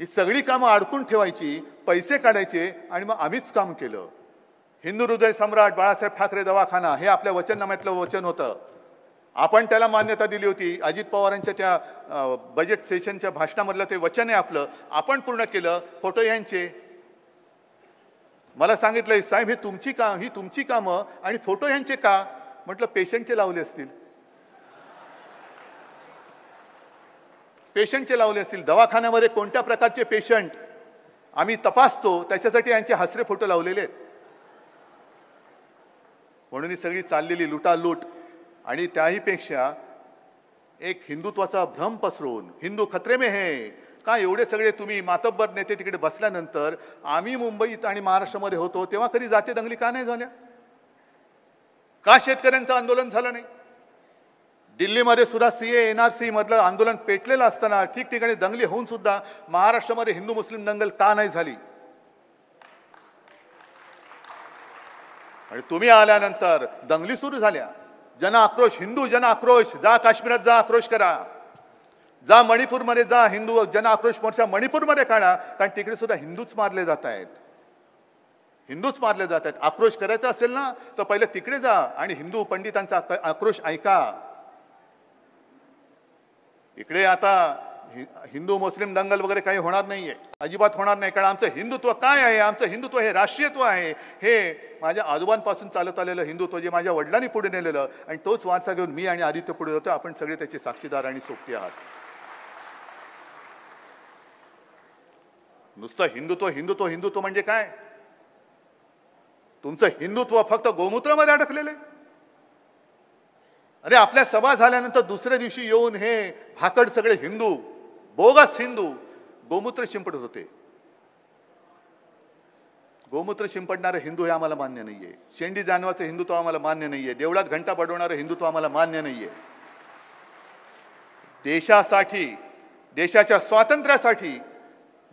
ही सगळी कामं अडकून ठेवायची पैसे काढायचे आणि मग आम्हीच काम केलं हिंदू हृदय सम्राट बाळासाहेब ठाकरे दवाखाना हे आपल्या वचननाम्यातलं वचन होतं आपण त्याला मान्यता दिली होती अजित पवारांच्या त्या बजेट सेशनच्या भाषणामधलं ते वचन आहे आपलं आपण पूर्ण केलं फोटो यांचे मला सांगितलं साहेब हे तुमची काम ही तुमची कामं आणि फोटो यांचे का म्हटलं पेशंटचे लावले असतील पेशंटचे लावले असतील दवाखान्यामध्ये कोणत्या प्रकारचे पेशंट आम्ही तपासतो त्याच्यासाठी यांचे हसरे फोटो लावलेले आहेत म्हणून ही सगळी चाललेली लुटालूट आणि त्याहीपेक्षा एक हिंदुत्वाचा भ्रम पसरून हिंदू खत्रे हे का एवढे सगळे तुम्ही मातब्बर नेते तिकडे बसल्यानंतर आम्ही मुंबईत आणि महाराष्ट्रामध्ये होतो तेव्हा कधी जाते दंगली का नाही झाल्या का शेतकऱ्यांचं आंदोलन झालं नाही दिल्लीमध्ये सुद्धा C A N R C मधलं आंदोलन पेटलेलं असताना ठिकठिकाणी दंगली होऊन सुद्धा महाराष्ट्रामध्ये हिंदू मुस्लिम दंगल का नाही झाली आणि तुम्ही आल्यानंतर दंगली सुरू झाल्या आक्रोश हिंदू आक्रोश जा काश्मीरात जा आक्रोश करा जा मणिपूरमध्ये जा हिंदू आक्रोश मोर्चा मणिपूरमध्ये काढा कारण तिकडे सुद्धा हिंदूच मारले जात आहेत हिंदूच मारले जात आहेत आक्रोश करायचा असेल ना तर पहिले तिकडे जा आणि हिंदू पंडितांचा आक्रोश ऐका इकडे आता हिंदू मुस्लिम दंगल वगैरे काही होणार नाही आहे अजिबात होणार नाही कारण आमचं हिंदुत्व काय आहे आमचं हिंदुत्व हे राष्ट्रीयत्व आहे हे माझ्या आजोबांपासून चालत आलेलं हिंदुत्व जे माझ्या वडिलांनी पुढे नेलेलं आणि तोच वारसा घेऊन मी आणि आदित्य पुढे जातो आपण सगळे त्याचे साक्षीदार आणि सोपती आहात नुसतं हिंदुत्व हिंदुत्व हिंदुत्व म्हणजे काय तुमचं हिंदुत्व फक्त गोमूत्रामध्ये अडकलेलं आहे अरे आपल्या सभा झाल्यानंतर दुसऱ्या दिवशी येऊन हे भाकड सगळे हिंदू बोगस हिंदू गोमूत्र शिंपडत होते गोमूत्र शिंपडणारे हिंदू हे आम्हाला मान्य नाहीये शेंडी जानवाचं हिंदुत्व आम्हाला मान्य नाहीये देवळात घंटा बडवणारं हिंदुत्व आम्हाला मान्य नाहीये देशासाठी देशाच्या स्वातंत्र्यासाठी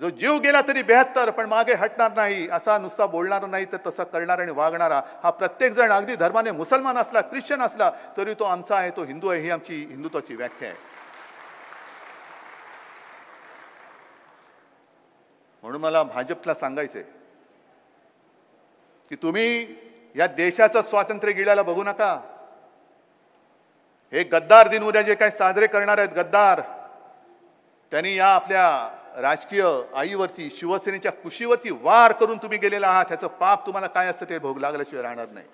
जो जीव गेला तरी बेहत्तर पण मागे हटणार नाही असा नुसता बोलणार नाही तर तसा करणारा आणि वागणारा हा प्रत्येकजण अगदी धर्माने मुसलमान असला ख्रिश्चन असला तरी तो आमचा आहे तो हिंदू आहे ही आमची हिंदुत्वाची व्याख्या आहे म्हणून मला भाजपला सांगायचं आहे की तुम्ही या देशाचं स्वातंत्र्य गेल्याला बघू नका हे गद्दार दिन उद्या जे काही साजरे करणार आहेत गद्दार त्यांनी या आपल्या राजकीय आईवरती शिवसेनेच्या कुशीवरती वार करून तुम्ही गेलेला आहात ह्याचं पाप तुम्हाला काय असतं ते भोग लागल्याशिवाय राहणार नाही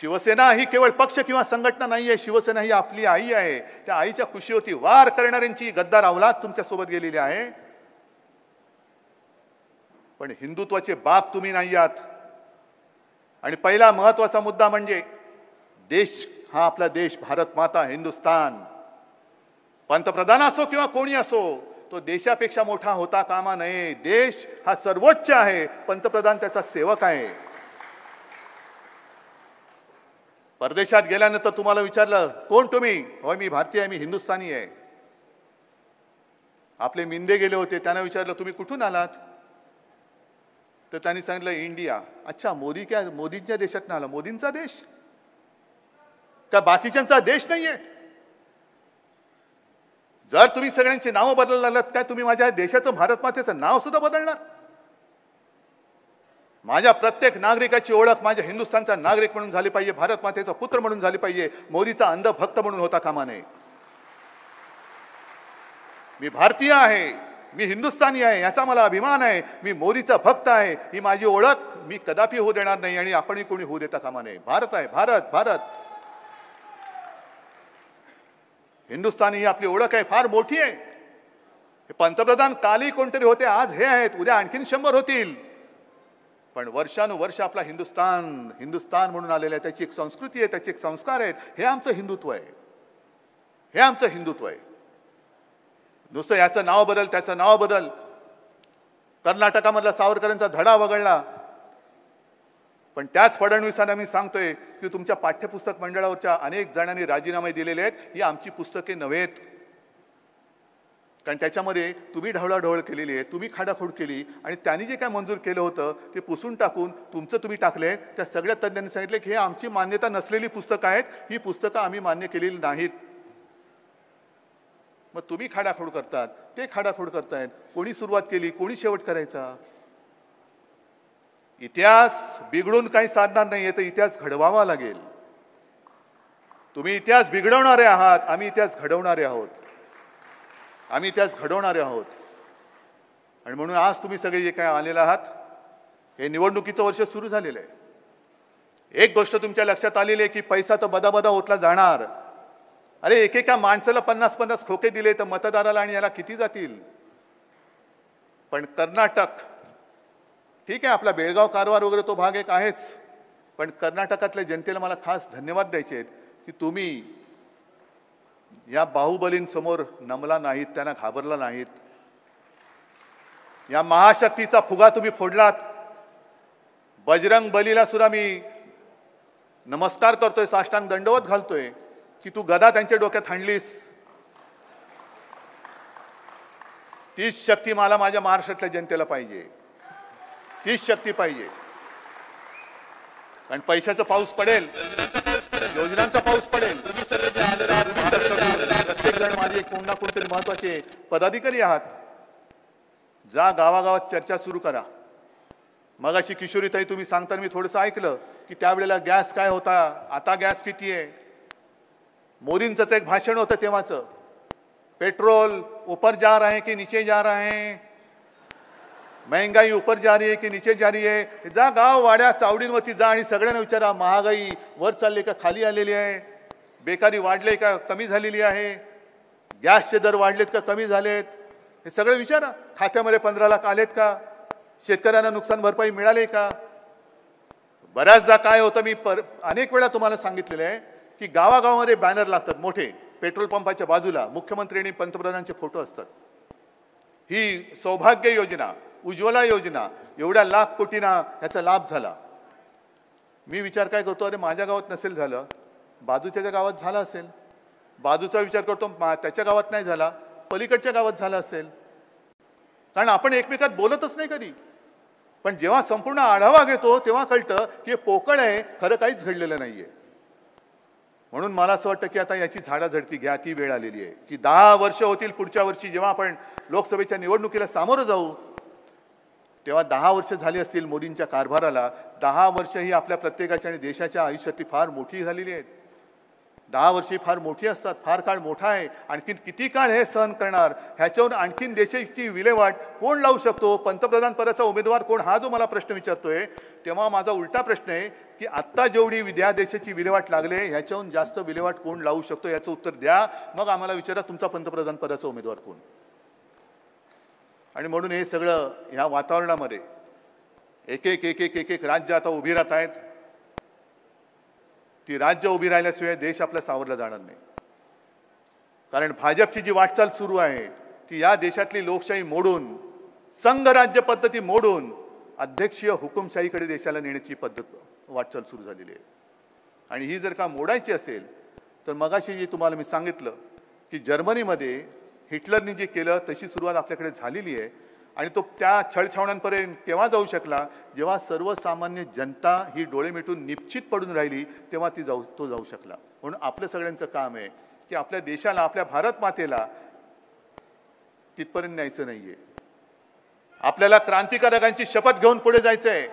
शिवसेना ही केवळ पक्ष किंवा संघटना नाही आहे शिवसेना ही आपली आई आहे त्या आईच्या कुशीवरती वार करणाऱ्यांची गद्दार अवलाद तुमच्यासोबत गेलेली आहे पण हिंदुत्वाचे बाप तुम्ही नाही आहात आणि पहिला महत्त्वाचा मुद्दा म्हणजे देश हा आपला देश भारत माता हिंदुस्तान पंतप्रधान असो किंवा कोणी असो तो देशापेक्षा मोठा होता कामा नये देश हा सर्वोच्च आहे पंतप्रधान त्याचा सेवक आहे परदेशात गेल्यानंतर तुम्हाला विचारलं कोण तुम्ही होय मी भारतीय आहे मी हिंदुस्थानी आहे आपले मिंदे गेले होते त्यांना विचारलं तुम्ही कुठून आलात तर त्यांनी सांगितलं इंडिया अच्छा मोदी काय मोदींच्या देशात आला मोदींचा देश का बाकीच्यांचा देश नाहीये जर तुम्ही सगळ्यांची नावं बदलायला लागलात काय तुम्ही माझ्या देशाचं भारत मातेचं नाव सुद्धा बदलणार माझ्या प्रत्येक नागरिकाची ओळख माझ्या हिंदुस्थानचा नागरिक म्हणून झाली पाहिजे भारत मातेचा पुत्र म्हणून झाली पाहिजे मोदीचा अंध भक्त म्हणून होता कामा नये मी भारतीय आहे मी हिंदुस्थानी आहे याचा मला अभिमान आहे मी मोदीचा भक्त आहे ही माझी ओळख मी कदापि होऊ देणार नाही आणि आपणही कोणी होऊ देता कामा नाही भारत आहे भारत भारत हिंदुस्थानी ही आपली ओळख आहे फार मोठी आहे हे पंतप्रधान कालही कोणतरी होते आज हे आहेत उद्या आणखीन शंभर होतील पण वर्षानुवर्ष आपला हिंदुस्तान हिंदुस्थान म्हणून आलेला आहे त्याची एक संस्कृती आहे त्याचे एक संस्कार आहेत हे आमचं हिंदुत्व आहे हे आमचं हिंदुत्व आहे नुसतं याचं नाव बदल त्याचं नाव बदल कर्नाटकामधला सावरकरांचा धडा वगळला पण त्याच फडणवीसांना मी सांगतोय की तुमच्या पाठ्यपुस्तक मंडळावरच्या अनेक जणांनी राजीनामे दिलेले आहेत ही आमची पुस्तके नव्हेत कारण त्याच्यामध्ये तुम्ही ढवळाढवळ केलेली आहे तुम्ही खाडाखोड केली आणि त्यांनी जे काय मंजूर केलं होतं ते पुसून टाकून तुमचं तुम्ही टाकले त्या सगळ्या तज्ज्ञांनी सांगितले की हे आमची मान्यता नसलेली पुस्तकं आहेत ही पुस्तकं आम्ही मान्य केलेली नाहीत मग तुम्ही खाडाखोड करतात ते खाडाखोड करतायत कोणी सुरुवात केली कोणी शेवट करायचा इतिहास बिघडून काही साधणार नाही आहे तर इतिहास घडवावा लागेल तुम्ही इतिहास बिघडवणारे आहात आम्ही इतिहास घडवणारे आहोत आम्ही इतिहास घडवणारे आहोत आणि म्हणून आज तुम्ही सगळे जे काय आलेले आहात हे निवडणुकीचं वर्ष सुरू झालेलं आहे एक गोष्ट तुमच्या लक्षात आलेली आहे की पैसा तो बदाबदा होतला जाणार अरे एकेका माणसाला पन्नास पन्नास खोके दिले तर मतदाराला आणि याला किती जातील पण कर्नाटक ठीक आहे आपला बेळगाव कारवार वगैरे तो भाग एक आहेच पण कर्नाटकातल्या जनतेला मला खास धन्यवाद द्यायचे आहेत की तुम्ही या बाहुबलींसमोर नमला नाहीत त्यांना घाबरला नाहीत या महाशक्तीचा फुगा तुम्ही फोडलात बजरंग बलीला सुद्धा मी नमस्कार करतोय साष्टांग दंडवत घालतोय की तू गदा त्यांच्या डोक्यात हाणलीस तीच शक्ती मला माझ्या महाराष्ट्रातल्या जनतेला पाहिजे तीच शक्ती पाहिजे कारण पैशाचा पाऊस पडेल योजनांचा पाऊस पडेल प्रत्येक जण माझे कोण ना कोणतरी महत्वाचे पदाधिकारी आहात जा गावागावात चर्चा सुरू करा मगाशी किशोरीताई तुम्ही सांगताना मी थोडंसं ऐकलं की त्यावेळेला गॅस काय होता आता गॅस किती आहे मोदींचं एक भाषण होतं तेव्हाचं पेट्रोल ऊपर जा रहे की नीचे जा रहे महंगाई ऊपर जा रही है की नीचे जा रही आहे जा गाव वाड्या चावडींवरती जा आणि सगळ्यांना विचारा महागाई वर चालली का खाली आलेली आहे बेकारी वाढले का कमी झालेली आहे गॅसचे दर वाढलेत का कमी झालेत हे सगळे विचारा खात्यामध्ये पंधरा लाख आलेत का शेतकऱ्यांना नुकसान भरपाई मिळाली का बऱ्याचदा काय होतं मी पर अनेक वेळा तुम्हाला सांगितलेलं आहे की गावागावामध्ये बॅनर लागतात मोठे पेट्रोल पंपाच्या बाजूला मुख्यमंत्री आणि पंतप्रधानांचे फोटो असतात ही सौभाग्य योजना उज्ज्वला योजना एवढ्या लाख कोटींना ह्याचा लाभ झाला मी विचार काय करतो अरे माझ्या गावात नसेल झालं बाजूच्या गावात झाला असेल बाजूचा विचार करतो मा त्याच्या गावात नाही झाला पलीकडच्या गावात झाला असेल कारण आपण एकमेकात बोलतच नाही कधी पण जेव्हा संपूर्ण आढावा घेतो तेव्हा कळतं की पोकळ आहे खरं काहीच घडलेलं नाही आहे म्हणून मला असं वाटतं की आता याची झाडाझडती घ्या ती वेळ आलेली आहे की दहा वर्ष होतील पुढच्या वर्षी जेव्हा आपण लोकसभेच्या निवडणुकीला सामोरं जाऊ तेव्हा दहा वर्ष झाली असतील मोदींच्या कारभाराला दहा वर्ष ही आपल्या प्रत्येकाच्या आणि देशाच्या आयुष्यात फार मोठी झालेली आहेत दहा वर्षे फार मोठी असतात फार काळ मोठा आहे आणखीन किती काळ हे सहन करणार ह्याच्याहून आणखीन देशाची विल्हेवाट कोण लावू शकतो पंतप्रधान पदाचा उमेदवार कोण हा जो मला प्रश्न विचारतोय तेव्हा माझा उलटा प्रश्न आहे की आत्ता जेवढी विद्या देशाची विल्हेवाट लागले ह्याच्याहून जास्त विल्हेवाट कोण लावू शकतो याचं उत्तर द्या मग आम्हाला विचारा तुमचा पंतप्रधान पदाचा उमेदवार कोण आणि म्हणून हे सगळं ह्या वातावरणामध्ये एक एक एक एक एक राज्य आता उभी राहत आहेत ती राज्य उभी राहिल्याशिवाय देश आपला सावरला जाणार नाही कारण भाजपची जी वाटचाल सुरू आहे ती या देशातली लोकशाही मोडून संघराज्य पद्धती मोडून अध्यक्षीय हुकुमशाहीकडे देशाला नेण्याची पद्धत वाटचाल सुरू झालेली आहे आणि ही जर का मोडायची असेल तर मगाशी जे तुम्हाला मी सांगितलं की जर्मनीमध्ये हिटलरनी जे केलं तशी सुरुवात आपल्याकडे झालेली आहे आणि तो त्या छळछावण्यांपर्यंत केव्हा जाऊ शकला जेव्हा सर्वसामान्य जनता ही डोळे मिटून निश्चित पडून राहिली तेव्हा ती जाऊ तो जाऊ शकला म्हणून आपलं सगळ्यांचं काम आहे की आपल्या देशाला आपल्या भारत मातेला तिथपर्यंत न्यायचं नाही आहे आपल्याला क्रांतिकारकांची शपथ घेऊन पुढे जायचं आहे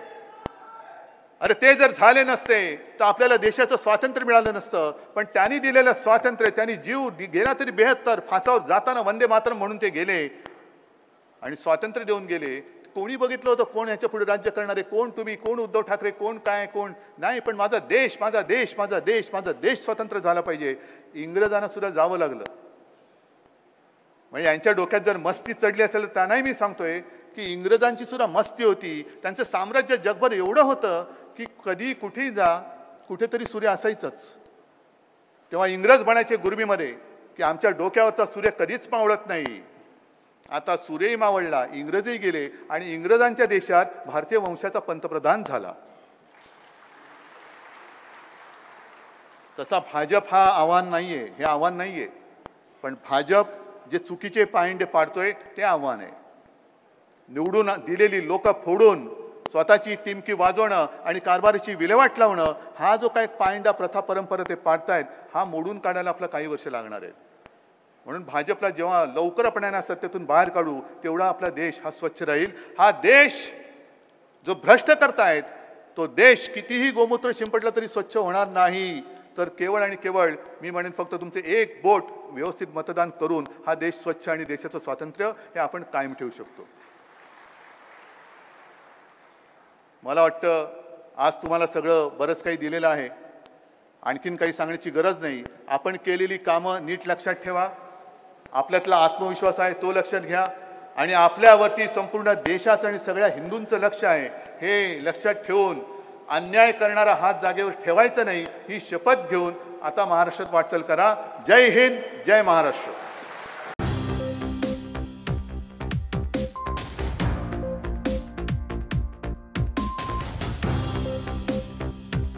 अरे ते जर झाले नसते तर आपल्याला देशाचं स्वातंत्र्य मिळालं नसतं पण त्यांनी दिलेलं स्वातंत्र्य त्यांनी जीव गेला तरी बेहत्तर फासावर जाताना वंदे मातरम म्हणून ते गेले आणि स्वातंत्र्य देऊन गेले कोणी बघितलं होतं कोण ह्याच्या पुढे राज्य करणारे कोण तुम्ही कोण उद्धव ठाकरे कोण काय कोण नाही पण माझा देश माझा देश माझा देश माझा देश स्वतंत्र झाला पाहिजे इंग्रजांना सुद्धा जावं लागलं म्हणजे यांच्या डोक्यात जर मस्ती चढली असेल तर त्यांनाही मी सांगतोय की इंग्रजांची सुद्धा मस्ती होती त्यांचं साम्राज्य जगभर एवढं होतं की कधी कुठेही जा कुठेतरी सूर्य असायचंच तेव्हा इंग्रज बनायचे गुर्मीमध्ये की आमच्या डोक्यावरचा सूर्य कधीच मावळत नाही आता सुरेई मावळला इंग्रजही गेले आणि इंग्रजांच्या देशात भारतीय वंशाचा पंतप्रधान झाला तसा भाजप हा आव्हान नाही आहे हे आव्हान नाही आहे पण भाजप जे चुकीचे पायंडे पाडतोय ते आव्हान आहे निवडून दिलेली लोक फोडून स्वतःची तिमकी वाजवणं आणि कारभाराची विल्हेवाट लावणं हा जो काय पायंडा प्रथा परंपरा ते पाडतायत हा मोडून काढायला आपलं काही वर्ष लागणार आहेत म्हणून भाजपला जेव्हा लवकर आपण यांना सत्तेतून बाहेर काढू तेवढा आपला देश हा स्वच्छ राहील हा देश जो भ्रष्ट करतायत तो देश कितीही गोमूत्र शिंपडला तरी स्वच्छ होणार नाही तर केवळ आणि केवळ मी म्हणेन फक्त तुमचे एक बोट व्यवस्थित मतदान करून हा देश स्वच्छ आणि देशाचं स्वातंत्र्य हे आपण कायम ठेवू शकतो मला वाटतं आज तुम्हाला सगळं बरंच काही दिलेलं आहे आणखीन काही सांगण्याची गरज नाही आपण केलेली कामं नीट लक्षात ठेवा आपल्यातला आत्मविश्वास आहे तो लक्षात घ्या आणि आपल्यावरती संपूर्ण देशाचं आणि सगळ्या हिंदूंचं लक्ष आहे हे लक्षात ठेवून अन्याय करणारा हात जागेवर ठेवायचा नाही ही शपथ घेऊन आता महाराष्ट्रात वाटचाल करा जय हिंद जय महाराष्ट्र